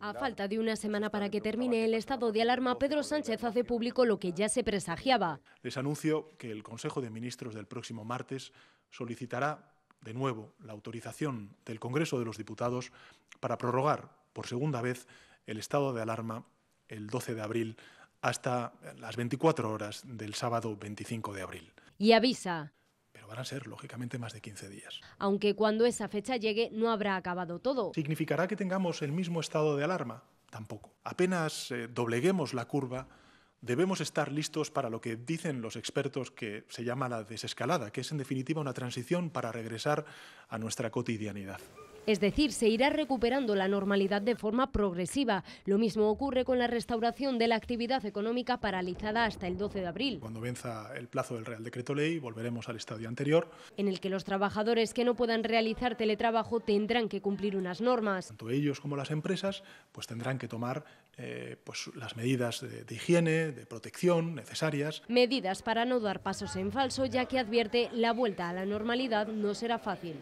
A falta de una semana para que termine el estado de alarma, Pedro Sánchez hace público lo que ya se presagiaba. Les anuncio que el Consejo de Ministros del próximo martes solicitará de nuevo la autorización del Congreso de los Diputados para prorrogar por segunda vez el estado de alarma el 12 de abril hasta las 24 horas del sábado 25 de abril. Y avisa, pero van a ser lógicamente más de 15 días. Aunque cuando esa fecha llegue no habrá acabado todo. ¿Significará que tengamos el mismo estado de alarma? Tampoco. Apenas eh, dobleguemos la curva, debemos estar listos para lo que dicen los expertos que se llama la desescalada, que es en definitiva una transición para regresar a nuestra cotidianidad. Es decir, se irá recuperando la normalidad de forma progresiva. Lo mismo ocurre con la restauración de la actividad económica paralizada hasta el 12 de abril. Cuando venza el plazo del Real Decreto Ley, volveremos al estadio anterior. En el que los trabajadores que no puedan realizar teletrabajo tendrán que cumplir unas normas. Tanto ellos como las empresas pues tendrán que tomar eh, pues, las medidas de, de, higiene, de protección necesarias. Medidas para no dar pasos en falso, ya que advierte la vuelta a la normalidad no será fácil.